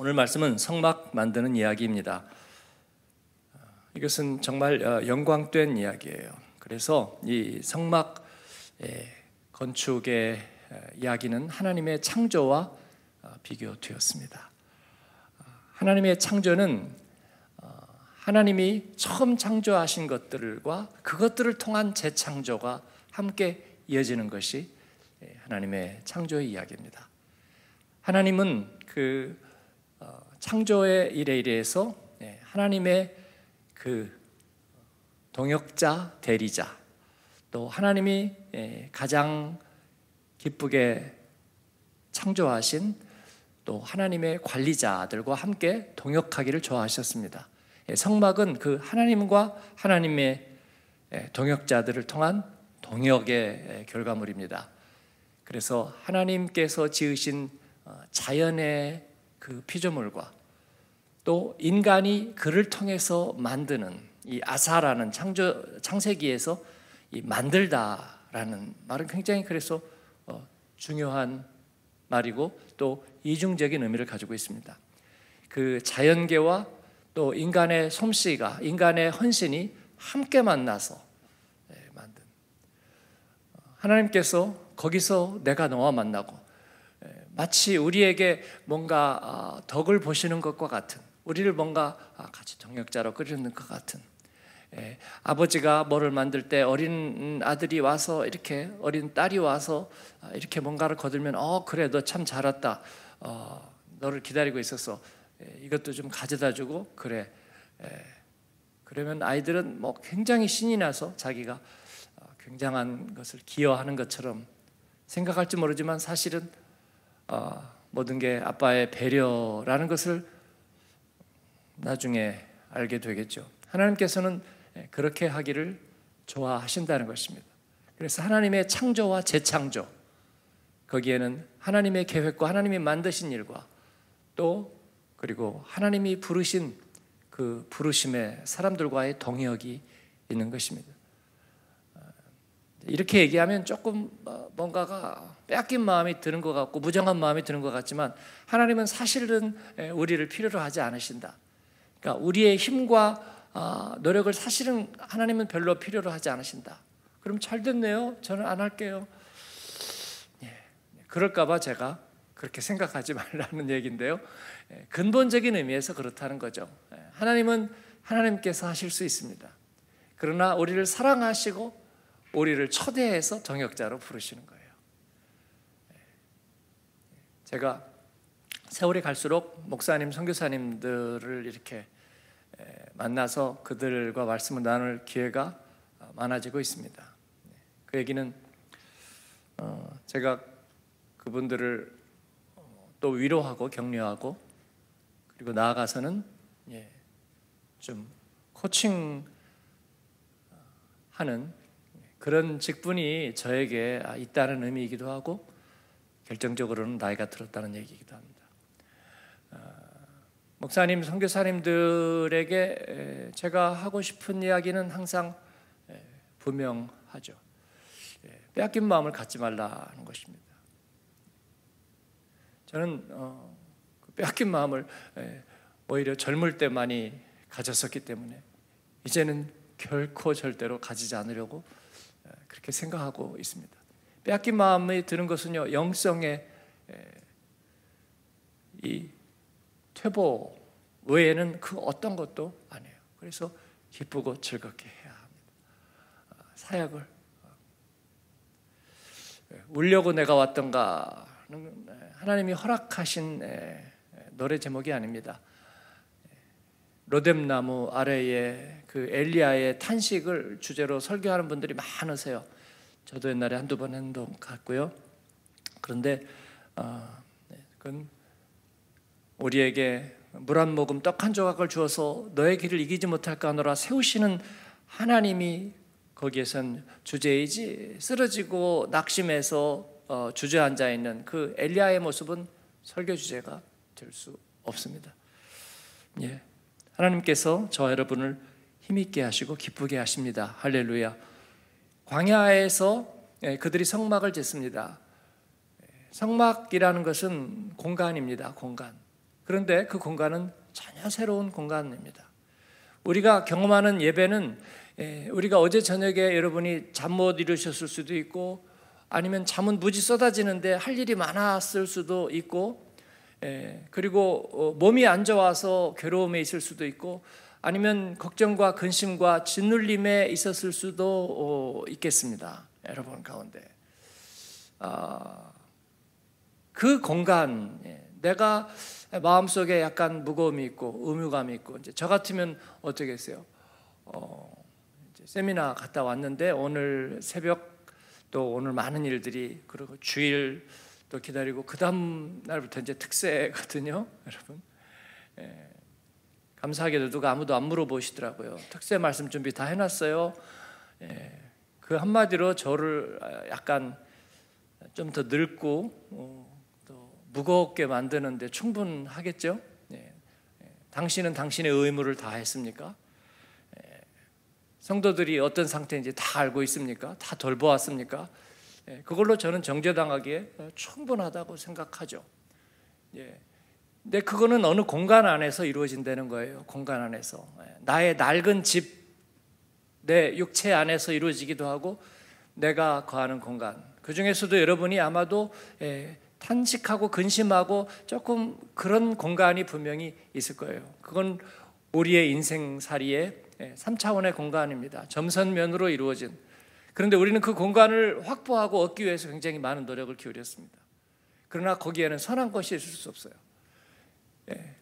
오늘 말씀은 성막 만드는 이야기입니다. 이것은 정말 어, 영광된 이야기예요. 그래서 이 성막 예, 건축의 어, 이야기는 하나님의 창조와 어, 비교되었습니다. 하나님의 창조는 하나님이 처음 창조하신 것들과 그것들을 통한 재창조가 함께 이어지는 것이 예, 하나님의 창조의 이야기입니다. 하나님은 그 창조의 일에 이래서 예, 하나님의 그 동역자, 대리자, 또 하나님이 예, 가장 기쁘게 창조하신 또 하나님의 관리자들과 함께 동역하기를 좋아하셨습니다. 예, 성막은 그 하나님과 하나님의 동역자들을 통한 동역의 결과물입니다. 그래서 하나님께서 지으신 어, 자연의 그 피조물과 또 인간이 그를 통해서 만드는 이 아사라는 창조, 창세기에서 이 만들다라는 말은 굉장히 그래서 어, 중요한 말이고 또 이중적인 의미를 가지고 있습니다. 그 자연계와 또 인간의 솜씨가 인간의 헌신이 함께 만나서 예, 만든 어, 하나님께서 거기서 내가 너와 만나고 마치 우리에게 뭔가 아, 덕을 보시는 것과 같은 우리를 뭔가 아, 같이 동역자로 끓이는 것 같은 예, 아버지가 뭐를 만들 때 어린 아들이 와서 이렇게 어린 딸이 와서 아, 이렇게 뭔가를 거들면 어 그래 너 참 잘왔다 어, 너를 기다리고 있었어 예, 이것도 좀 가져다주고 그래 예, 그러면 아이들은 뭐 굉장히 신이 나서 자기가 어, 굉장한 것을 기여하는 것처럼 생각할지 모르지만 사실은 어, 모든 게 아빠의 배려라는 것을 나중에 알게 되겠죠. 하나님께서는 그렇게 하기를 좋아하신다는 것입니다. 그래서 하나님의 창조와 재창조, 거기에는 하나님의 계획과 하나님이 만드신 일과 또 그리고 하나님이 부르신 그 부르심의 사람들과의 동역이 있는 것입니다. 이렇게 얘기하면 조금 어, 뭔가가 빼앗긴 마음이 드는 것 같고 무정한 마음이 드는 것 같지만 하나님은 사실은 예, 우리를 필요로 하지 않으신다. 그러니까 우리의 힘과 아, 노력을 사실은 하나님은 별로 필요로 하지 않으신다. 그럼 잘 됐네요. 저는 안 할게요. 예, 그럴까봐 제가 그렇게 생각하지 말라는 얘기인데요. 예, 근본적인 의미에서 그렇다는 거죠. 예, 하나님은 하나님께서 하실 수 있습니다. 그러나 우리를 사랑하시고 우리를 초대해서 정역자로 부르시는 거예요. 네. 제가 세월이 갈수록 목사님, 선교사님들을 이렇게 만나서 그들과 말씀을 나눌 기회가 어, 많아지고 있습니다. 네. 그 얘기는 어, 제가 그분들을 어, 또 위로하고 격려하고 그리고 나아가서는 예, 좀 코칭하는 그런 직분이 저에게 아, 있다는 의미이기도 하고 결정적으로는 나이가 들었다는 얘기이기도 합니다. 아, 목사님, 선교사님들에게 제가 하고 싶은 이야기는 항상 분명하죠. 예, 빼앗긴 마음을 갖지 말라는 것입니다. 저는 어, 그 빼앗긴 마음을 오히려 젊을 때 많이 가졌었기 때문에 이제는 결코 절대로 가지지 않으려고 그렇게 생각하고 있습니다. 빼앗긴 마음이 드는 것은요, 영성의 이 퇴보 외에는 그 어떤 것도 아니에요. 그래서 기쁘고 즐겁게 해야 합니다. 아, 사역을 어, 울려고 내가 왔던가 하나님이 허락하신 노래 제목이 아닙니다. 로뎀나무 아래에 그 엘리야의 탄식을 주제로 설교하는 분들이 많으세요. 저도 옛날에 한두 번 했던 것고요 그런데 어, 네, 그건 우리에게 물 한 모금 떡 한 조각을 주어서 너의 길을 이기지 못할까 하노라 세우시는 하나님이 거기에선 주제이지 쓰러지고 낙심해서 어, 주저앉아 있는 그 엘리야의 모습은 설교 주제가 될 수 없습니다. 예. 하나님께서 저와 여러분을 힘있게 하시고 기쁘게 하십니다. 할렐루야. 광야에서 예, 그들이 성막을 짓습니다. 성막이라는 것은 공간입니다. 공간. 그런데 그 공간은 전혀 새로운 공간입니다. 우리가 경험하는 예배는 예, 우리가 어제 저녁에 여러분이 잠 못 이루셨을 수도 있고 아니면 잠은 무지 쏟아지는데 할 일이 많았을 수도 있고 예, 그리고 어, 몸이 안 좋아서 괴로움에 있을 수도 있고 아니면 걱정과 근심과 짓눌림에 있었을 수도 어, 있겠습니다. 여러분 가운데 아, 그 공간 예, 내가 마음속에 약간 무거움이 있고 의무감이 있고 이제 저 같으면 어떻게 어요 어, 세미나 갔다 왔는데 오늘 새벽 또 오늘 많은 일들이 그리고 주일 또 기다리고 그 다음 날부터 이제 특세거든요, 여러분. 예, 감사하게도 누가 아무도 안 물어보시더라고요. 특세 말씀 준비 다 해놨어요. 예, 그 한마디로 저를 약간 좀 더 늙고 어, 또 무겁게 만드는데 충분하겠죠. 예. 예, 당신은 당신의 의무를 다 했습니까? 예. 성도들이 어떤 상태인지 다 알고 있습니까? 다 돌보았습니까? 예, 그걸로 저는 정죄당하기에 어, 충분하다고 생각하죠. 예. 근데 그거는 어느 공간 안에서 이루어진다는 거예요. 공간 안에서. 예, 나의 낡은 집, 내 육체 안에서 이루어지기도 하고, 내가 거하는 공간. 그 중에서도 여러분이 아마도 예, 탄식하고 근심하고 조금 그런 공간이 분명히 있을 거예요. 그건 우리의 인생살이의 3차원의 예, 공간입니다. 점선면으로 이루어진. 그런데 우리는 그 공간을 확보하고 얻기 위해서 굉장히 많은 노력을 기울였습니다. 그러나 거기에는 선한 것이 있을 수 없어요. 예.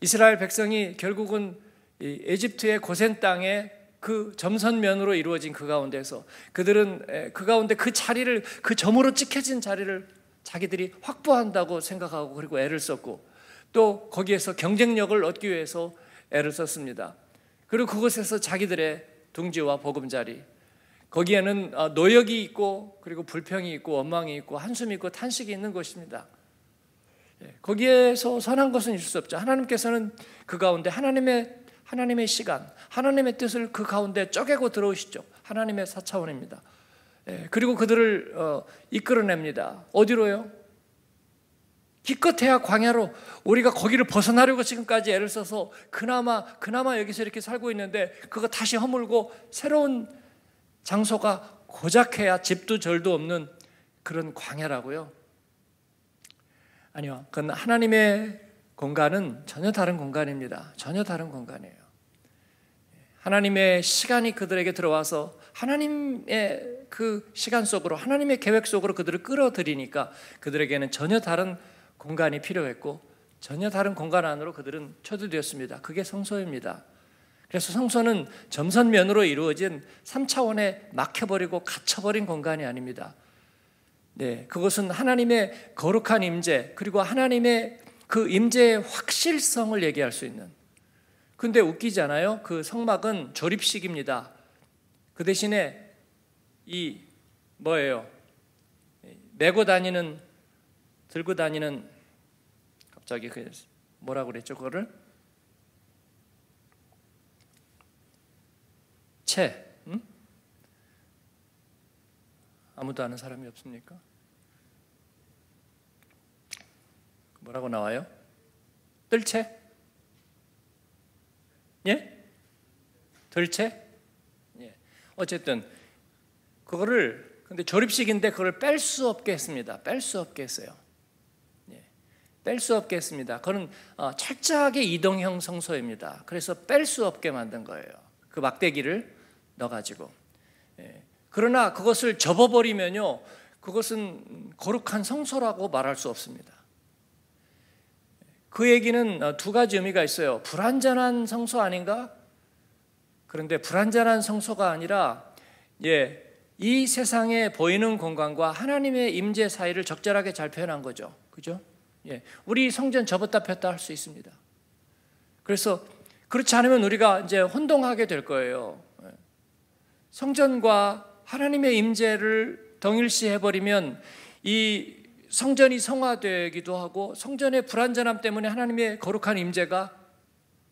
이스라엘 백성이 결국은 에집트의 고센 땅에 그 점선면으로 이루어진 그 가운데서 그들은 예, 그 가운데 그 자리를 그 점으로 찍혀진 자리를 자기들이 확보한다고 생각하고 그리고 애를 썼고 또 거기에서 경쟁력을 얻기 위해서 애를 썼습니다. 그리고 그곳에서 자기들의 둥지와 보금자리 거기에는 어, 노역이 있고 그리고 불평이 있고 원망이 있고 한숨이 있고 탄식이 있는 것입니다. 예, 거기에서 선한 것은 있을 수 없죠. 하나님께서는 그 가운데 하나님의 하나님의 시간, 하나님의 뜻을 그 가운데 쪼개고 들어오시죠. 하나님의 사차원입니다. 예, 그리고 그들을 어, 이끌어냅니다. 어디로요? 기껏해야 광야로 우리가 거기를 벗어나려고 지금까지 애를 써서 그나마 그나마 여기서 이렇게 살고 있는데 그거 다시 허물고 새로운 장소가 고작해야 집도 절도 없는 그런 광야라고요. 아니요. 그건 하나님의 공간은 전혀 다른 공간입니다. 전혀 다른 공간이에요. 하나님의 시간이 그들에게 들어와서 하나님의 그 시간 속으로 하나님의 계획 속으로 그들을 끌어들이니까 그들에게는 전혀 다른 공간이 필요했고 전혀 다른 공간 안으로 그들은 초대되었습니다. 그게 성소입니다. 그래서 성소는 점선면으로 이루어진 3차원에 막혀버리고 갇혀버린 공간이 아닙니다. 네, 그것은 하나님의 거룩한 임재 그리고 하나님의 그 임재의 확실성을 얘기할 수 있는. 근데 웃기잖아요. 그 성막은 조립식입니다. 그 대신에 이 뭐예요? 메고 다니는 들고 다니는 갑자기 그 뭐라고 그랬죠? 그거를 채 응? 아무도 아는 사람이 없습니까? 뭐라고 나와요? 뜰채? 예? 덜채? 예. 어쨌든 그거를 근데 조립식인데 그걸 뺄 수 없게 했습니다. 뺄 수 없게 했어요. 예. 뺄수 없게 했습니다. 그건 어, 철저하게 이동형 성소입니다. 그래서 뺄 수 없게 만든 거예요. 그 막대기를 넣어가지고. 예. 그러나 그것을 접어버리면요, 그것은 거룩한 성소라고 말할 수 없습니다. 그 얘기는 어, 두 가지 의미가 있어요. 불완전한 성소 아닌가? 그런데 불완전한 성소가 아니라, 예, 이 세상에 보이는 공간과 하나님의 임재 사이를 적절하게 잘 표현한 거죠. 그죠? 예, 우리 성전 접었다 폈다 할 수 있습니다. 그래서 그렇지 않으면 우리가 이제 혼동하게 될 거예요. 성전과 하나님의 임재를 동일시해 버리면 이 성전이 성화되기도 하고 성전의 불완전함 때문에 하나님의 거룩한 임재가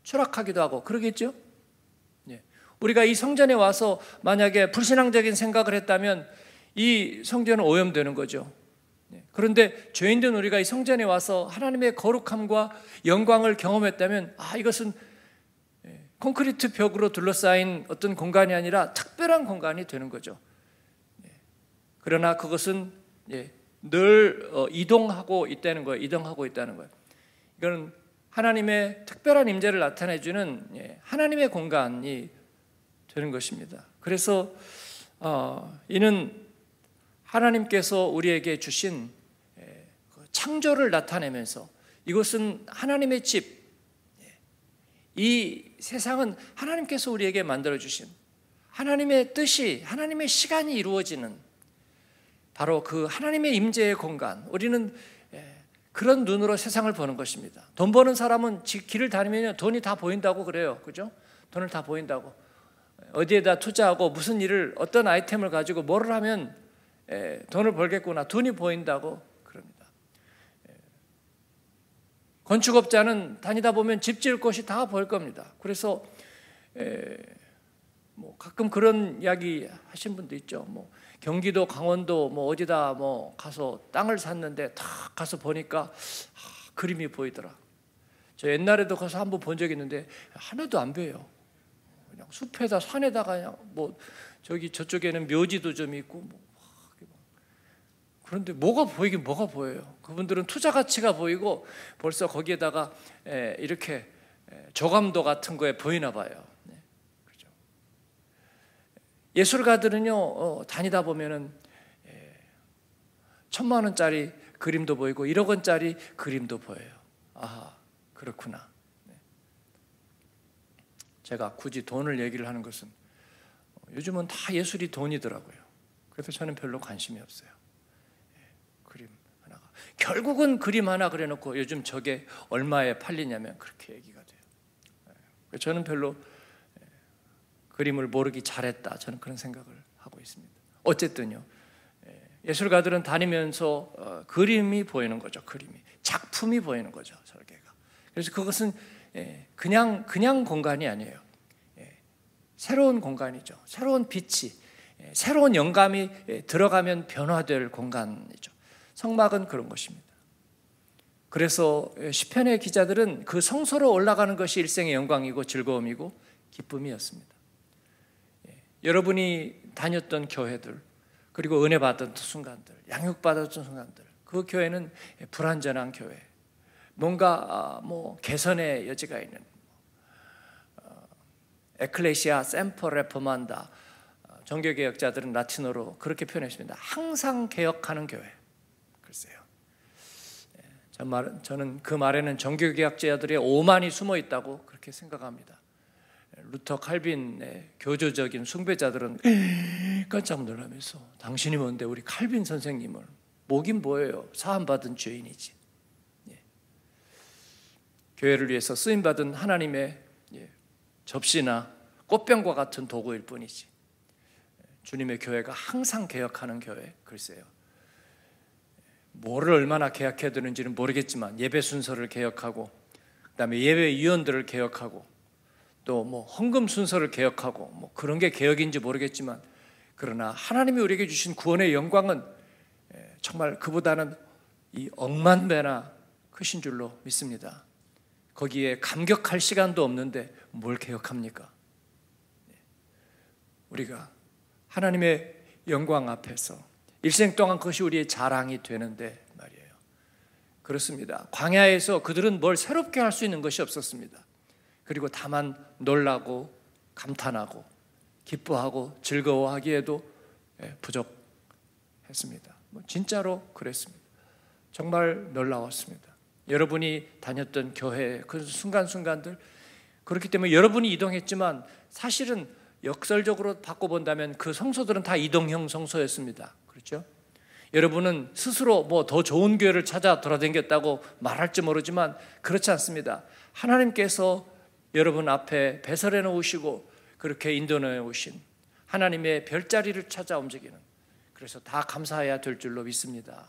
추락하기도 하고 그러겠죠. 예. 우리가 이 성전에 와서 만약에 불신앙적인 생각을 했다면 이 성전은 오염되는 거죠. 예. 그런데 죄인된 우리가 이 성전에 와서 하나님의 거룩함과 영광을 경험했다면 아 이것은 콘크리트 벽으로 둘러싸인 어떤 공간이 아니라 특별한 공간이 되는 거죠. 예. 그러나 그것은 예, 늘 어, 이동하고 있다는 거예요. 이동하고 있다는 거예요. 이건 하나님의 특별한 임재를 나타내주는 예, 하나님의 공간이 되는 것입니다. 그래서 어, 이는 하나님께서 우리에게 주신 그 창조를 나타내면서 이것은 하나님의 집, 이 세상은 하나님께서 우리에게 만들어 주신 하나님의 뜻이 하나님의 시간이 이루어지는 바로 그 하나님의 임재의 공간. 우리는 예, 그런 눈으로 세상을 보는 것입니다. 돈 버는 사람은 길을 다니면 돈이 다 보인다고 그래요. 그죠? 돈을 다 보인다고. 어디에다 투자하고 무슨 일을 어떤 아이템을 가지고 뭐를 하면 예, 돈을 벌겠구나. 돈이 보인다고 건축업자는 다니다 보면 집 지을 곳이 다 보일 겁니다. 그래서 에, 뭐 가끔 그런 이야기 하신 분도 있죠. 뭐 경기도, 강원도 뭐 어디다 뭐 가서 땅을 샀는데 다 가서 보니까 하, 그림이 보이더라. 저 옛날에도 가서 한번 본 적 있는데 하나도 안 보여요. 그냥 숲에다 산에다가 그냥 뭐 저기 저쪽에는 묘지도 좀 있고 뭐 그런데 뭐가 보이긴 뭐가 보여요. 그분들은 투자 가치가 보이고 벌써 거기에다가 이렇게 저감도 같은 거에 보이나 봐요. 네, 그렇죠. 예술가들은요 어, 다니다 보면은 천만 원짜리 그림도 보이고 1억 원짜리 그림도 보여요. 아 그렇구나. 네. 제가 굳이 돈을 얘기를 하는 것은 어, 요즘은 다 예술이 돈이더라고요. 그래서 저는 별로 관심이 없어요. 결국은 그림 하나 그려놓고 요즘 저게 얼마에 팔리냐면 그렇게 얘기가 돼요. 예. 저는 별로 예, 그림을 모르기 잘했다. 저는 그런 생각을 하고 있습니다. 어쨌든요. 예, 예술가들은 다니면서 어, 그림이 보이는 거죠. 그림이. 작품이 보이는 거죠. 설계가. 그래서 그것은 그냥, 그냥 공간이 아니에요. 새로운 공간이죠. 새로운 빛이, 새로운 영감이 들어가면 변화될 공간이죠. 성막은 그런 것입니다. 그래서 시편의 기자들은 그 성소로 올라가는 것이 일생의 영광이고 즐거움이고 기쁨이었습니다. 예, 여러분이 다녔던 교회들 그리고 은혜 받던 순간들, 양육 받았던 순간들, 그 교회는 불완전한 교회, 뭔가 아, 뭐 개선의 여지가 있는 어, 에클레시아 샘퍼 레포만다 어, 종교개혁자들은 라틴어로 그렇게 표현했습니다. 항상 개혁하는 교회. 저는 그 말에는 정교계약자들의 오만이 숨어 있다고 그렇게 생각합니다. 루터 칼빈의 교조적인 숭배자들은 깜짝 놀라면서 당신이 뭔데 우리 칼빈 선생님을 목인 뭐예요? 사함받은 죄인이지. 예. 교회를 위해서 쓰임받은 하나님의 예. 접시나 꽃병과 같은 도구일 뿐이지. 주님의 교회가 항상 개혁하는 교회, 글쎄요. 뭐를 얼마나 개혁해야 되는지는 모르겠지만 예배 순서를 개혁하고 그다음에 예배 위원들을 개혁하고 또 뭐 헌금 순서를 개혁하고 뭐 그런 게 개혁인지 모르겠지만 그러나 하나님이 우리에게 주신 구원의 영광은 예, 정말 그보다는 이 억만 배나 크신 줄로 믿습니다. 거기에 감격할 시간도 없는데 뭘 개혁합니까? 예, 우리가 하나님의 영광 앞에서 일생 동안 그것이 우리의 자랑이 되는데 말이에요. 그렇습니다. 광야에서 그들은 뭘 새롭게 할 수 있는 것이 없었습니다. 그리고 다만 놀라고 감탄하고 기뻐하고 즐거워하기에도 예, 부족했습니다. 뭐 진짜로 그랬습니다. 정말 놀라웠습니다. 여러분이 다녔던 교회 그 순간순간들 그렇기 때문에 여러분이 이동했지만 사실은 역설적으로 바꿔본다면 그 성소들은 다 이동형 성소였습니다. 있죠. 여러분은 스스로 뭐 더 좋은 교회를 찾아 돌아다녔다고 말할지 모르지만 그렇지 않습니다. 하나님께서 여러분 앞에 배설해 놓으시고 그렇게 인도해 오신 하나님의 별자리를 찾아 움직이는 그래서 다 감사해야 될 줄로 믿습니다.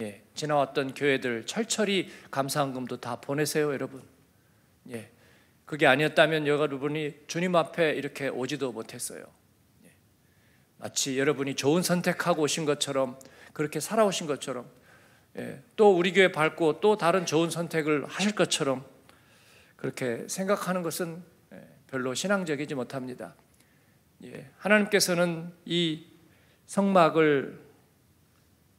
예, 지나왔던 교회들 철철이 감사한금도 다 보내세요, 여러분. 예, 그게 아니었다면 여러분이 주님 앞에 이렇게 오지도 못했어요. 마치 여러분이 좋은 선택하고 오신 것처럼 그렇게 살아오신 것처럼 예, 또 우리 교회 밟고 또 다른 좋은 선택을 하실 것처럼 그렇게 생각하는 것은 예, 별로 신앙적이지 못합니다. 예, 하나님께서는 이 성막을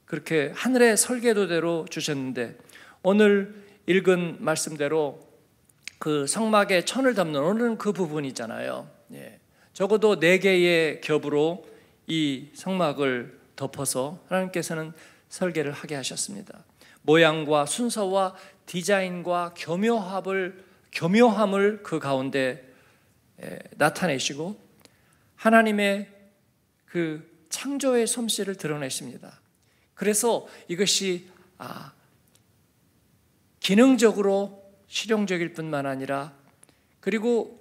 그렇게 하늘의 설계도대로 주셨는데 오늘 읽은 말씀대로 그 성막에 천을 담는 오늘은 그 부분이잖아요. 예, 적어도 네 개의 겹으로 이 성막을 덮어서 하나님께서는 설계를 하게 하셨습니다. 모양과 순서와 디자인과 교묘합을 교묘함을 그 가운데 나타내시고 하나님의 그 창조의 솜씨를 드러내십니다. 그래서 이것이 아, 기능적으로 실용적일 뿐만 아니라 그리고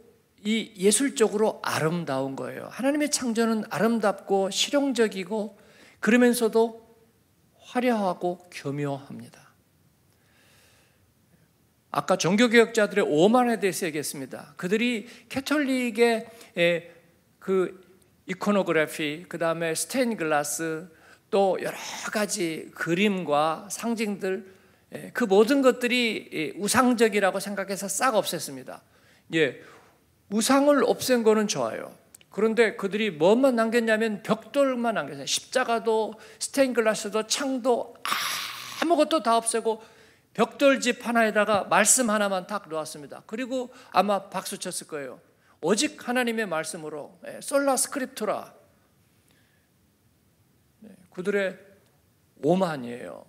이 예술적으로 아름다운 거예요. 하나님의 창조는 아름답고 실용적이고 그러면서도 화려하고 교묘합니다. 아까 종교개혁자들의 오만에 대해서 얘기했습니다. 그들이 캐톨릭의 그 이코노그래피, 그 다음에 스테인글라스, 또 여러 가지 그림과 상징들, 그 모든 것들이 우상적이라고 생각해서 싹 없앴습니다. 예, 우상을 없앤 거는 좋아요. 그런데 그들이 뭐만 남겼냐면 벽돌만 남겼어요. 십자가도 스테인글라스도 창도 아무것도 다 없애고 벽돌집 하나에다가 말씀 하나만 딱 놓았습니다. 그리고 아마 박수 쳤을 거예요. 오직 하나님의 말씀으로 예, 솔라 스크립투라 네, 그들의 오만이에요.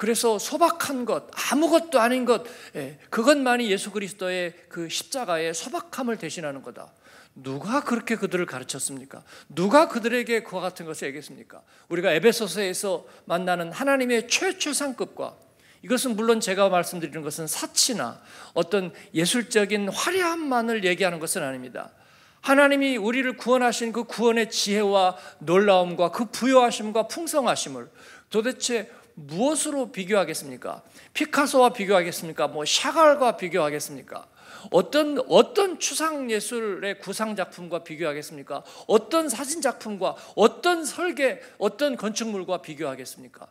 그래서 소박한 것, 아무것도 아닌 것, 예, 그것만이 예수 그리스도의 그 십자가의 소박함을 대신하는 거다. 누가 그렇게 그들을 가르쳤습니까? 누가 그들에게 그와 같은 것을 얘기했습니까? 우리가 에베소서에서 만나는 하나님의 최최상급과 이것은 물론 제가 말씀드리는 것은 사치나 어떤 예술적인 화려함만을 얘기하는 것은 아닙니다. 하나님이 우리를 구원하신 그 구원의 지혜와 놀라움과 그 부여하심과 풍성하심을 도대체 무엇으로 비교하겠습니까? 피카소와 비교하겠습니까? 뭐 샤갈과 비교하겠습니까? 어떤 어떤 추상 예술의 구상 작품과 비교하겠습니까? 어떤 사진 작품과 어떤 설계, 어떤 건축물과 비교하겠습니까?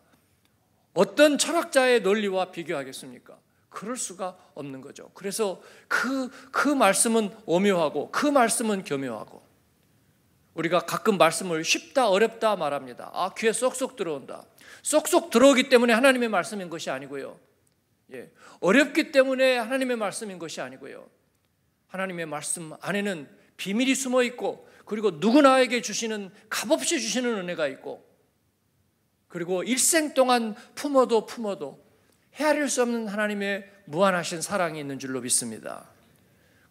어떤 철학자의 논리와 비교하겠습니까? 그럴 수가 없는 거죠. 그래서 그, 그 말씀은 오묘하고 그 말씀은 교묘하고 우리가 가끔 말씀을 쉽다 어렵다 말합니다. 아 귀에 쏙쏙 들어온다. 쏙쏙 들어오기 때문에 하나님의 말씀인 것이 아니고요. 예, 어렵기 때문에 하나님의 말씀인 것이 아니고요. 하나님의 말씀 안에는 비밀이 숨어 있고 그리고 누구나에게 주시는 값없이 주시는 은혜가 있고 그리고 일생 동안 품어도 품어도 헤아릴 수 없는 하나님의 무한하신 사랑이 있는 줄로 믿습니다.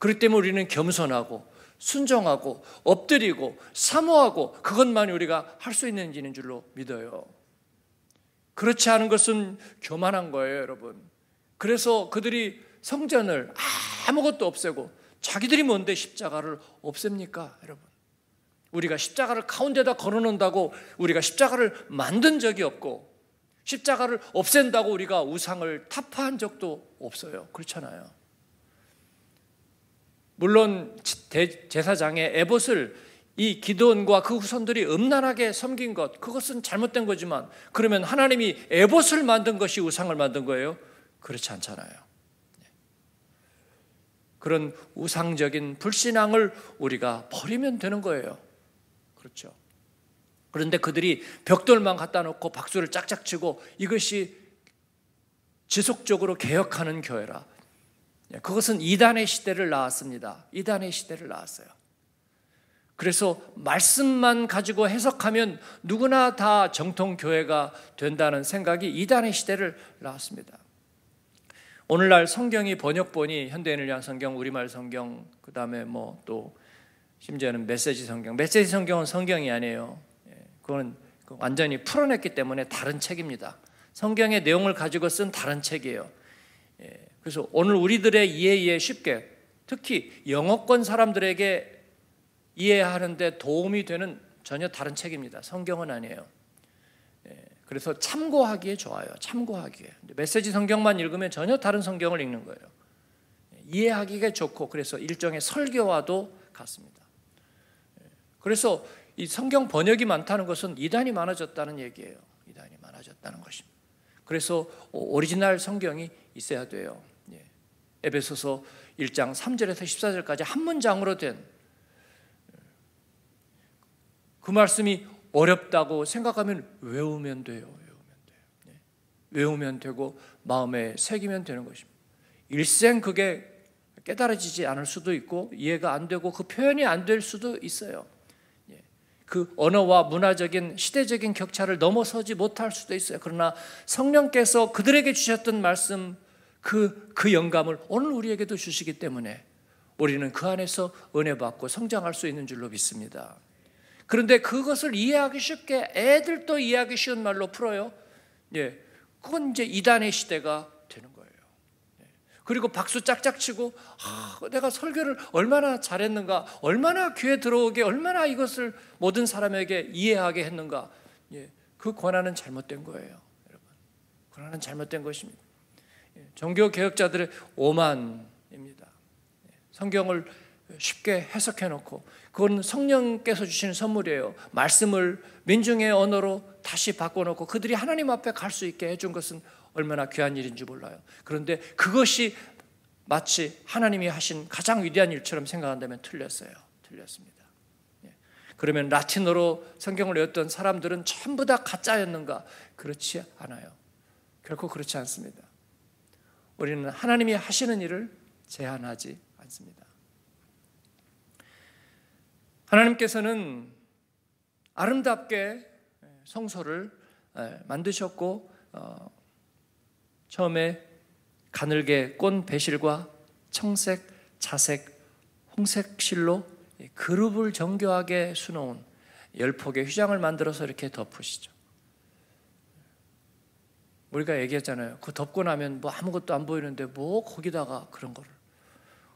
그렇기 때문에 우리는 겸손하고 순종하고 엎드리고 사모하고 그것만이 우리가 할 수 있는 지는 줄로 믿어요. 그렇지 않은 것은 교만한 거예요, 여러분. 그래서 그들이 성전을 아무것도 없애고 자기들이 뭔데 십자가를 없앱니까, 여러분? 우리가 십자가를 가운데다 걸어놓는다고 우리가 십자가를 만든 적이 없고 십자가를 없앤다고 우리가 우상을 타파한 적도 없어요. 그렇잖아요. 물론 제사장의 에봇을 이 기도원과 그 후손들이 음란하게 섬긴 것 그것은 잘못된 거지만 그러면 하나님이 에봇을 만든 것이 우상을 만든 거예요? 그렇지 않잖아요. 예. 그런 우상적인 불신앙을 우리가 버리면 되는 거예요. 그렇죠. 그런데 그들이 벽돌만 갖다 놓고 박수를 짝짝 치고 이것이 지속적으로 개혁하는 교회라. 예, 그것은 이단의 시대를 낳았습니다. 이단의 시대를 낳았어요. 그래서 말씀만 가지고 해석하면 누구나 다 정통 교회가 된다는 생각이 이단의 시대를 낳았습니다. 오늘날 성경이 번역본이 현대인을 위한 성경, 우리말 성경, 그 다음에 뭐 또 심지어는 메시지 성경. 메시지 성경은 성경이 아니에요. 예, 그거 완전히 풀어냈기 때문에 다른 책입니다. 성경의 내용을 가지고 쓴 다른 책이에요. 예, 그래서 오늘 우리들의 이해에 쉽게 특히 영어권 사람들에게 이해하는데 도움이 되는 전혀 다른 책입니다. 성경은 아니에요. 네, 그래서 참고하기에 좋아요. 참고하기에. 메시지 성경만 읽으면 전혀 다른 성경을 읽는 거예요. 네, 이해하기가 좋고 그래서 일종의 설교와도 같습니다. 네, 그래서 이 성경 번역이 많다는 것은 이단이 많아졌다는 얘기예요. 이단이 많아졌다는 것입니다. 그래서 오리지널 성경이 있어야 돼요. 에베소서 1장 3절에서 14절까지 한 문장으로 된 그 말씀이 어렵다고 생각하면 외우면 돼요. 외우면 돼요. 네. 외우면 되고 마음에 새기면 되는 것입니다. 일생 그게 깨달아지지 않을 수도 있고 이해가 안 되고 그 표현이 안 될 수도 있어요. 네. 그 언어와 문화적인 시대적인 격차를 넘어서지 못할 수도 있어요. 그러나 성령께서 그들에게 주셨던 말씀 그, 그 영감을 오늘 우리에게도 주시기 때문에 우리는 그 안에서 은혜 받고 성장할 수 있는 줄로 믿습니다. 그런데 그것을 이해하기 쉽게 애들도 이해하기 쉬운 말로 풀어요. 예. 그건 이제 이단의 시대가 되는 거예요. 예, 그리고 박수 짝짝 치고 아, 내가 설교를 얼마나 잘했는가, 얼마나 귀에 들어오게, 얼마나 이것을 모든 사람에게 이해하게 했는가. 예. 그 권한은 잘못된 거예요, 여러분. 권한은 잘못된 것입니다. 예, 종교 개혁자들의 오만입니다. 예, 성경을 쉽게 해석해 놓고 그건 성령께서 주시는 선물이에요. 말씀을 민중의 언어로 다시 바꿔 놓고 그들이 하나님 앞에 갈 수 있게 해준 것은 얼마나 귀한 일인지 몰라요. 그런데 그것이 마치 하나님이 하신 가장 위대한 일처럼 생각한다면 틀렸어요. 틀렸습니다. 예, 그러면 라틴어로 성경을 외웠던 사람들은 전부 다 가짜였는가? 그렇지 않아요. 결코 그렇지 않습니다. 우리는 하나님이 하시는 일을 제한하지 않습니다. 하나님께서는 아름답게 성소를 만드셨고 어, 처음에 가늘게 꼰 배실과 청색, 자색, 홍색 실로 그룹을 정교하게 수놓은 열폭의 휘장을 만들어서 이렇게 덮으시죠. 우리가 얘기했잖아요. 그 덮고 나면 뭐 아무것도 안 보이는데 뭐 거기다가 그런 거를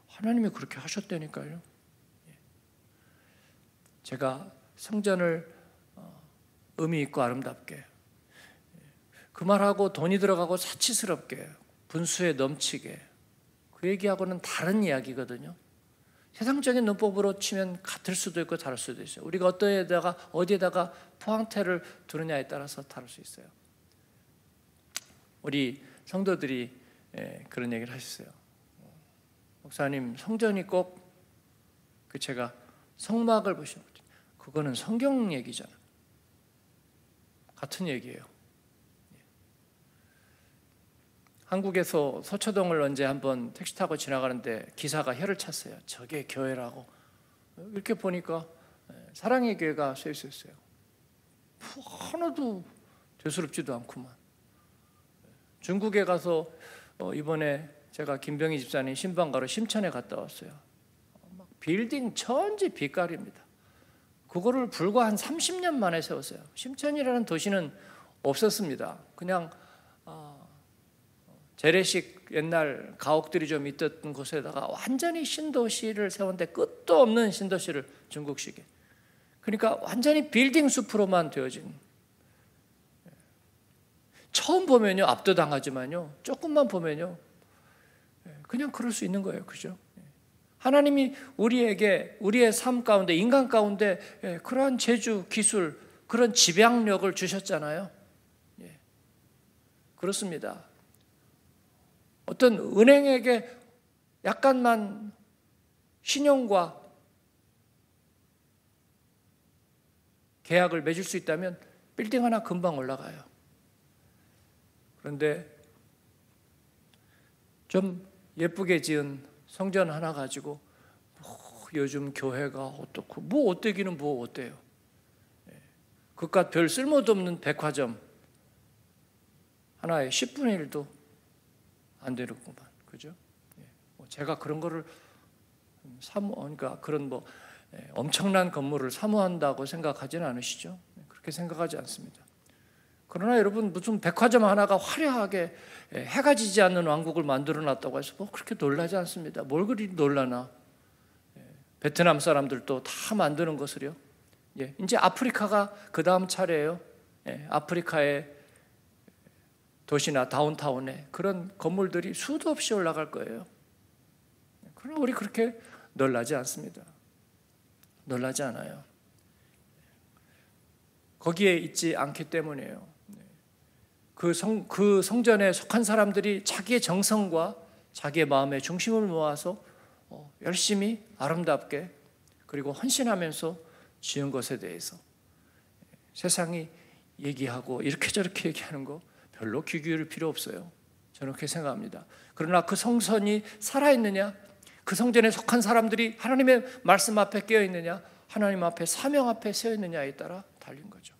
하나님이 그렇게 하셨다니까요. 예. 제가 성전을 어, 의미 있고 아름답게 예. 그 말하고 돈이 들어가고 사치스럽게 분수에 넘치게 그 얘기하고는 다른 이야기거든요. 세상적인 논법으로 치면 같을 수도 있고 다를 수도 있어요. 우리가 어디에다가 어디에다가 포항태를 두느냐에 따라서 다를 수 있어요. 우리 성도들이 예, 그런 얘기를 하셨어요. 목사님 성전이 꼭 그 제가 성막을 보시는 거죠. 그거는 성경 얘기잖아. 같은 얘기예요. 예. 한국에서 서초동을 언제 한번 택시 타고 지나가는데 기사가 혀를 찼어요. 저게 교회라고 이렇게 보니까 예, 사랑의 교회가 써 있었어요. 하나도 죄스럽지도 않구만. 중국에 가서 어, 이번에 제가 김병희 집사님 신방가로 심천에 갔다 왔어요. 빌딩 천지 빛깔입니다. 그거를 불과 한 30년 만에 세웠어요. 심천이라는 도시는 없었습니다. 그냥 어, 재래식 옛날 가옥들이 좀 있던 곳에다가 완전히 신도시를 세웠는데 끝도 없는 신도시를 중국식에. 그러니까 완전히 빌딩 숲으로만 되어진 처음 보면요 압도당하지만요 조금만 보면요 예, 그냥 그럴 수 있는 거예요, 그죠? 예. 하나님이 우리에게 우리의 삶 가운데 인간 가운데 예, 그러한 재주, 기술, 그런 지배력을 주셨잖아요. 그렇습니다. 어떤 은행에게 약간만 신용과 계약을 맺을 수 있다면 빌딩 하나 금방 올라가요. 그런데 좀 예쁘게 지은 성전 하나 가지고 뭐 요즘 교회가 어떻고 뭐 어때기는 뭐 어때요? 예. 그깟 별 쓸모도 없는 백화점 하나에 10분의 1도 안 되는구만. 그죠? 예. 뭐 제가 그런 거를 사모, 그러니까 그런 뭐 예, 엄청난 건물을 사모한다고 생각하지는 않으시죠? 그렇게 생각하지 않습니다. 그러나 여러분 무슨 뭐 백화점 하나가 화려하게 예, 해가 지지 않는 왕국을 만들어 놨다고 해서 뭐 그렇게 놀라지 않습니다. 뭘 그리 놀라나? 예, 베트남 사람들도 다 만드는 것을요. 예, 이제 아프리카가 그 다음 차례예요. 예, 아프리카의 도시나 다운타운에 그런 건물들이 수도 없이 올라갈 거예요. 예, 그러나 우리 그렇게 놀라지 않습니다. 놀라지 않아요. 거기에 있지 않기 때문이에요. 그, 성, 그 성전에 속한 사람들이 자기의 정성과 자기의 마음의 중심을 모아서 어, 열심히 아름답게 그리고 헌신하면서 지은 것에 대해서 세상이 얘기하고 이렇게 저렇게 얘기하는 거 별로 귀 기울일 필요 없어요. 저는 그렇게 생각합니다. 그러나 그 성선이 살아있느냐? 그 성전에 속한 사람들이 하나님의 말씀 앞에 깨어있느냐? 하나님 앞에 사명 앞에 서있느냐에 따라 달린 거죠.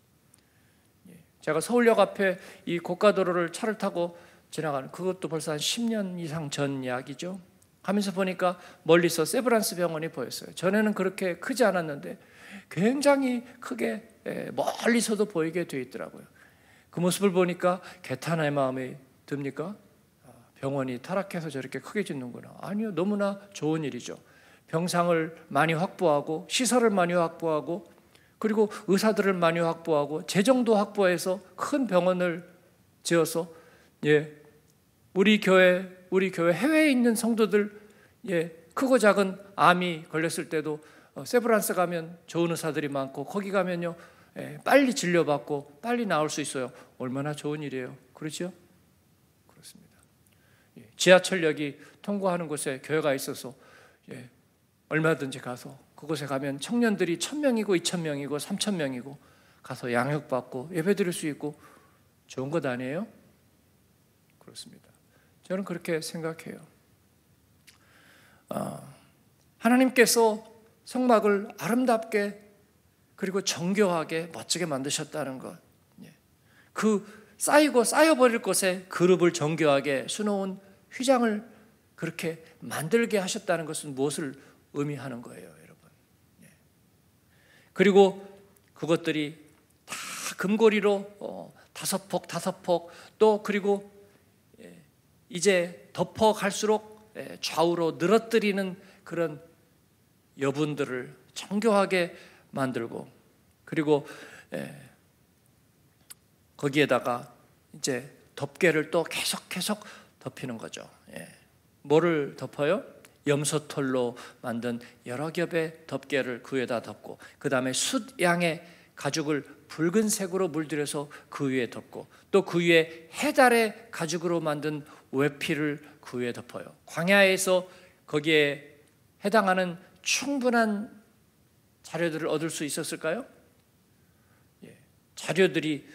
제가 서울역 앞에 이 고가도로를 차를 타고 지나가는 그것도 벌써 한 10년 이상 전 이야기죠. 하면서 보니까 멀리서 세브란스 병원이 보였어요. 전에는 그렇게 크지 않았는데 굉장히 크게 예, 멀리서도 보이게 돼 있더라고요. 그 모습을 보니까 개탄의 마음이 듭니까? 아, 병원이 타락해서 저렇게 크게 짓는구나. 아니요, 너무나 좋은 일이죠. 병상을 많이 확보하고 시설을 많이 확보하고 그리고 의사들을 많이 확보하고 재정도 확보해서 큰 병원을 지어서 예 우리 교회 우리 교회 해외에 있는 성도들 예 크고 작은 암이 걸렸을 때도 어, 세브란스 가면 좋은 의사들이 많고 거기 가면요 예, 빨리 진료받고 빨리 나올 수 있어요 얼마나 좋은 일이에요 그렇죠 그렇습니다 예, 지하철역이 통과하는 곳에 교회가 있어서 예, 얼마든지 가서 그곳에 가면 청년들이 천명이고 이천 명이고 삼천 명이고 가서 양육받고 예배 드릴 수 있고 좋은 것 아니에요? 그렇습니다. 저는 그렇게 생각해요. 아, 하나님께서 성막을 아름답게 그리고 정교하게 멋지게 만드셨다는 것. 예. 그 쌓이고 쌓여버릴 것에 그룹을 정교하게 수놓은 휘장을 그렇게 만들게 하셨다는 것은 무엇을 의미하는 거예요? 그리고 그것들이 다 금고리로 어, 다섯 폭, 다섯 폭, 또 그리고 예, 이제 덮어 갈수록 예, 좌우로 늘어뜨리는 그런 여분들을 정교하게 만들고 그리고 예, 거기에다가 이제 덮개를 또 계속 계속 덮이는 거죠. 뭐를 덮어요? 염소털로 만든 여러 겹의 덮개를 그 위에다 덮고 그 다음에 숫양의 가죽을 붉은색으로 물들여서 그 위에 덮고 또 그 위에 해달의 가죽으로 만든 외피를 그 위에 덮어요. 광야에서 거기에 해당하는 충분한 자료들을 얻을 수 있었을까요? 예, 자료들이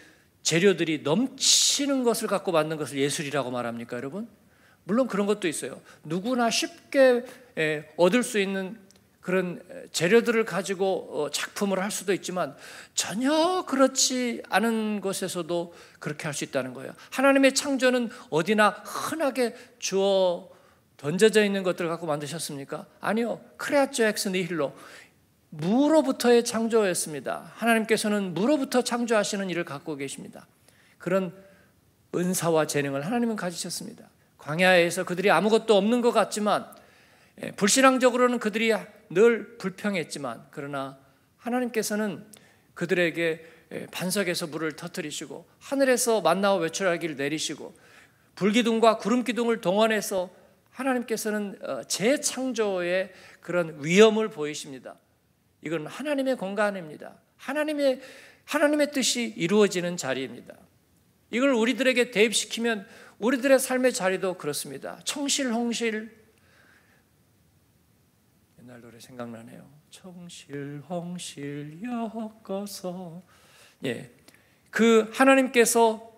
재료들이 넘치는 것을 갖고 만든 것을 예술이라고 말합니까, 여러분? 물론 그런 것도 있어요. 누구나 쉽게 예, 얻을 수 있는 그런 재료들을 가지고 어, 작품을 할 수도 있지만 전혀 그렇지 않은 곳에서도 그렇게 할 수 있다는 거예요. 하나님의 창조는 어디나 흔하게 주어 던져져 있는 것들을 갖고 만드셨습니까? 아니요. 크레아츠 엑스 니힐로 무로부터의 창조였습니다. 하나님께서는 무로부터 창조하시는 일을 갖고 계십니다. 그런 은사와 재능을 하나님은 가지셨습니다. 광야에서 그들이 아무것도 없는 것 같지만 예, 불신앙적으로는 그들이 늘 불평했지만 그러나 하나님께서는 그들에게 예, 반석에서 물을 터뜨리시고 하늘에서 만나와 외출하기를 내리시고 불기둥과 구름기둥을 동원해서 하나님께서는 어, 재창조의 그런 위험을 보이십니다. 이건 하나님의 공간입니다. 하나님의 하나님의 뜻이 이루어지는 자리입니다. 이걸 우리들에게 대입시키면 우리들의 삶의 자리도 그렇습니다. 청실홍실. 옛날 노래 생각나네요. 청실홍실 엮어서. 예. 그 하나님께서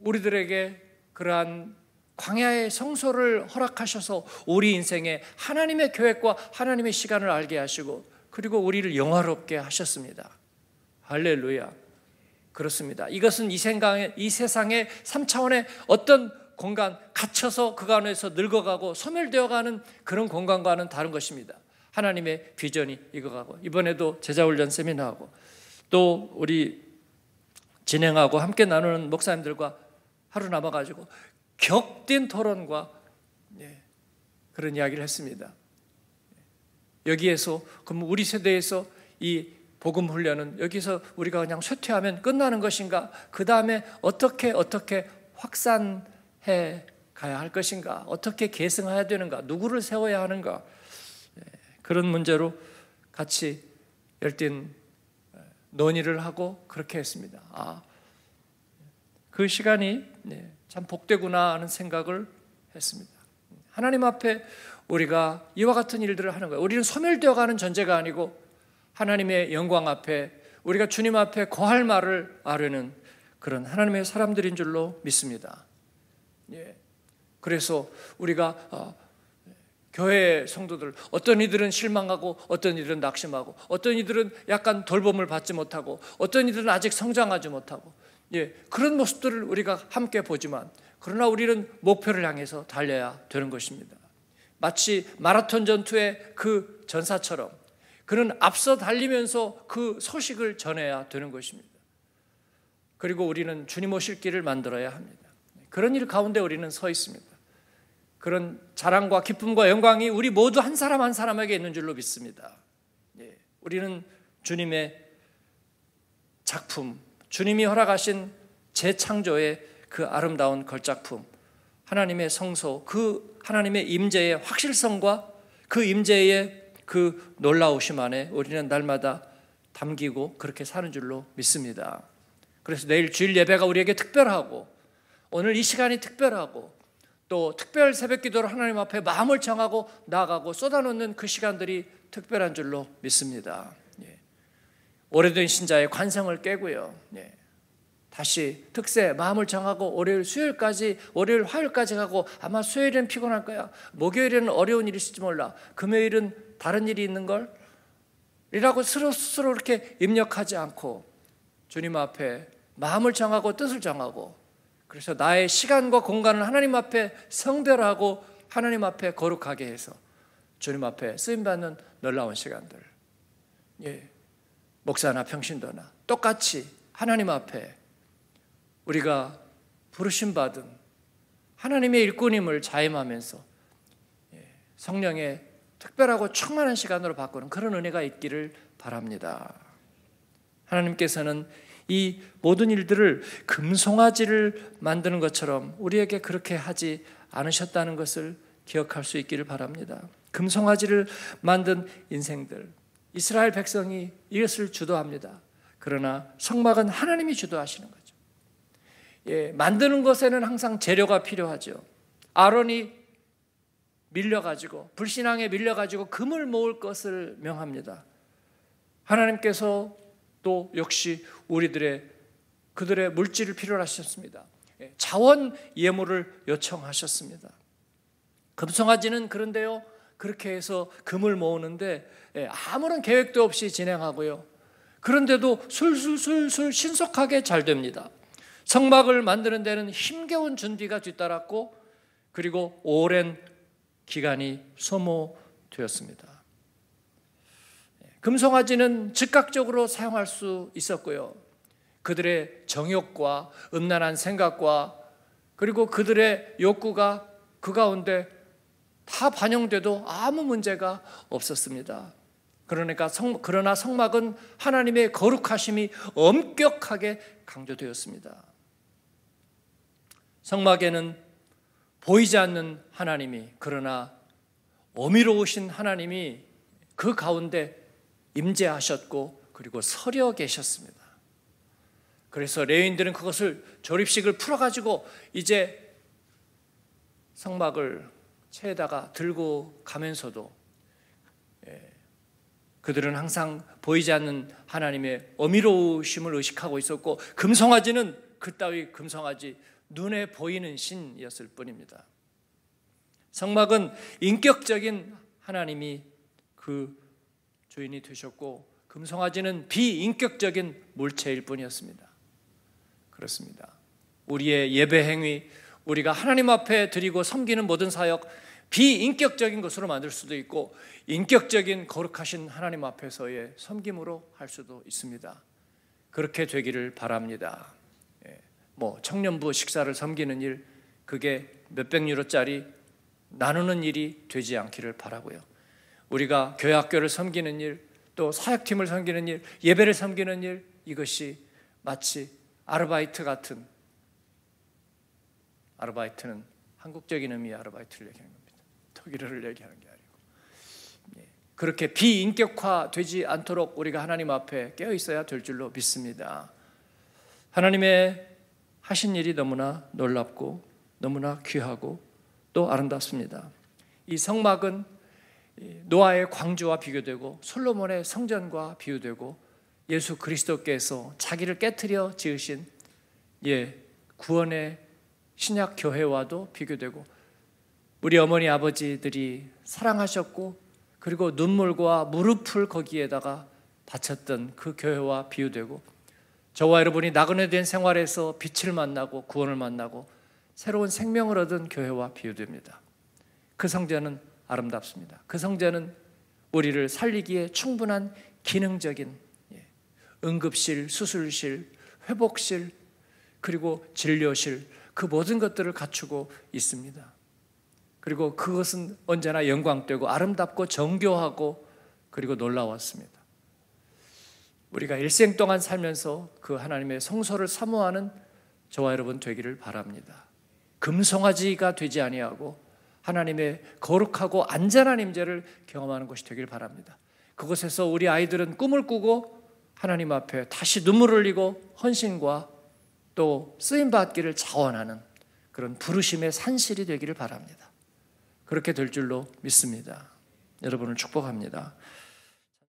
우리들에게 그러한 광야의 성소를 허락하셔서 우리 인생에 하나님의 계획과 하나님의 시간을 알게 하시고 그리고 우리를 영화롭게 하셨습니다. 할렐루야. 그렇습니다. 이것은 이, 생각에, 이 세상의 3차원의 어떤 공간, 갇혀서 그 안에서 늙어가고 소멸되어가는 그런 공간과는 다른 것입니다. 하나님의 비전이 이거가고 이번에도 제자훈련 세미나하고 또 우리 진행하고 함께 나누는 목사님들과 하루 남아가지고 격된 토론과 예, 그런 이야기를 했습니다. 여기에서 그럼 우리 세대에서 이 복음 훈련은 여기서 우리가 그냥 쇠퇴하면 끝나는 것인가? 그 다음에 어떻게 어떻게 확산해 가야 할 것인가? 어떻게 계승해야 되는가? 누구를 세워야 하는가? 네, 그런 문제로 같이 열띤 논의를 하고 그렇게 했습니다. 아, 그 시간이 네, 참 복되구나 하는 생각을 했습니다. 하나님 앞에 우리가 이와 같은 일들을 하는 거예요. 우리는 소멸되어가는 전제가 아니고 하나님의 영광 앞에 우리가 주님 앞에 거할 말을 아뢰는 그런 하나님의 사람들인 줄로 믿습니다. 예. 그래서 우리가 어, 교회 성도들 어떤 이들은 실망하고 어떤 이들은 낙심하고 어떤 이들은 약간 돌봄을 받지 못하고 어떤 이들은 아직 성장하지 못하고 예, 그런 모습들을 우리가 함께 보지만 그러나 우리는 목표를 향해서 달려야 되는 것입니다. 마치 마라톤 전투의 그 전사처럼 그는 앞서 달리면서 그 소식을 전해야 되는 것입니다. 그리고 우리는 주님 오실 길을 만들어야 합니다. 그런 일 가운데 우리는 서 있습니다. 그런 자랑과 기쁨과 영광이 우리 모두 한 사람 한 사람에게 있는 줄로 믿습니다. 예, 우리는 주님의 작품, 주님이 허락하신 재창조의 그 아름다운 걸작품, 하나님의 성소, 그 하나님의 임재의 확실성과 그 임재의 그 놀라우심 안에 우리는 날마다 담기고 그렇게 사는 줄로 믿습니다. 그래서 내일 주일 예배가 우리에게 특별하고 오늘 이 시간이 특별하고 또 특별 새벽 기도로 하나님 앞에 마음을 정하고 나가고 쏟아놓는 그 시간들이 특별한 줄로 믿습니다. 예. 오래된 신자의 관성을 깨고요. 예. 다시 특세 마음을 정하고 월요일 수요일까지 월요일 화요일까지 가고 아마 수요일은 피곤할 거야. 목요일에는 어려운 일일지 몰라. 금요일은 다른 일이 있는 걸 이라고 스스로 이렇게 입력하지 않고 주님 앞에 마음을 정하고 뜻을 정하고 그래서 나의 시간과 공간을 하나님 앞에 성별하고 하나님 앞에 거룩하게 해서 주님 앞에 쓰임 받는 놀라운 시간들. 예. 목사나 평신도나 똑같이 하나님 앞에 우리가 부르심 받은 하나님의 일꾼임을 자임하면서 예, 성령의 특별하고 충만한 시간으로 바꾸는 그런 은혜가 있기를 바랍니다. 하나님께서는 이 모든 일들을 금송아지를 만드는 것처럼 우리에게 그렇게 하지 않으셨다는 것을 기억할 수 있기를 바랍니다. 금송아지를 만든 인생들, 이스라엘 백성이 이것을 주도합니다. 그러나 성막은 하나님이 주도하시는 거죠. 예, 만드는 것에는 항상 재료가 필요하죠. 아론이 밀려가지고 불신앙에 밀려가지고 금을 모을 것을 명합니다. 하나님께서 또 역시 우리들의 그들의 물질을 필요로 하셨습니다. 예, 자원 예물을 요청하셨습니다. 금송아지는 그런데요. 그렇게 해서 금을 모으는데 예, 아무런 계획도 없이 진행하고요. 그런데도 술술술술 신속하게 잘 됩니다. 성막을 만드는 데는 힘겨운 준비가 뒤따랐고 그리고 오랜 기간이 소모되었습니다. 예, 금송아지는 즉각적으로 사용할 수 있었고요. 그들의 정욕과 음란한 생각과 그리고 그들의 욕구가 그 가운데 다 반영돼도 아무 문제가 없었습니다. 그러니까 성, 그러나 성막은 하나님의 거룩하심이 엄격하게 강조되었습니다. 성막에는 보이지 않는 하나님이 그러나 어미로우신 하나님이 그 가운데 임재하셨고 그리고 서려 계셨습니다. 그래서 레인들은 그것을 조립식을 풀어가지고 이제 성막을 채에다가 들고 가면서도 예, 그들은 항상 보이지 않는 하나님의 어미로우심을 의식하고 있었고 금성아지는 그 따위 금성아지 눈에 보이는 신이었을 뿐입니다. 성막은 인격적인 하나님이 그 주인이 되셨고 금송아지는 비인격적인 물체일 뿐이었습니다. 그렇습니다. 우리의 예배 행위, 우리가 하나님 앞에 드리고 섬기는 모든 사역 비인격적인 것으로 만들 수도 있고 인격적인 거룩하신 하나님 앞에서의 섬김으로 할 수도 있습니다. 그렇게 되기를 바랍니다. 뭐 청년부 식사를 섬기는 일 그게 몇백 유로짜리 나누는 일이 되지 않기를 바라고요. 우리가 교회 학교를 섬기는 일, 또 사역팀을 섬기는 일, 예배를 섬기는 일 이것이 마치 아르바이트 같은 아르바이트는 한국적인 의미의 아르바이트를 얘기하는 겁니다. 독일어를 얘기하는 게 아니고 예. 그렇게 비인격화되지 않도록 우리가 하나님 앞에 깨어 있어야 될 줄로 믿습니다. 하나님의 하신 일이 너무나 놀랍고 너무나 귀하고 또 아름답습니다. 이 성막은 노아의 광주와 비교되고 솔로몬의 성전과 비교되고 예수 그리스도께서 자기를 깨뜨려 지으신 예 구원의 신약 교회와도 비교되고 우리 어머니 아버지들이 사랑하셨고 그리고 눈물과 무릎을 거기에다가 바쳤던 그 교회와 비유되고 저와 여러분이 나그네 된 생활에서 빛을 만나고 구원을 만나고 새로운 생명을 얻은 교회와 비유됩니다. 그 성전은 아름답습니다. 그 성전은 우리를 살리기에 충분한 기능적인 예, 응급실, 수술실, 회복실, 그리고 진료실 그 모든 것들을 갖추고 있습니다. 그리고 그것은 언제나 영광되고 아름답고 정교하고 그리고 놀라웠습니다. 우리가 일생 동안 살면서 그 하나님의 성소를 사모하는 저와 여러분 되기를 바랍니다. 금송아지가 되지 아니하고 하나님의 거룩하고 안전한 임재를 경험하는 것이 되길 바랍니다. 그곳에서 우리 아이들은 꿈을 꾸고 하나님 앞에 다시 눈물을 흘리고 헌신과 또 쓰임 받기를 자원하는 그런 부르심의 산실이 되기를 바랍니다. 그렇게 될 줄로 믿습니다. 여러분을 축복합니다.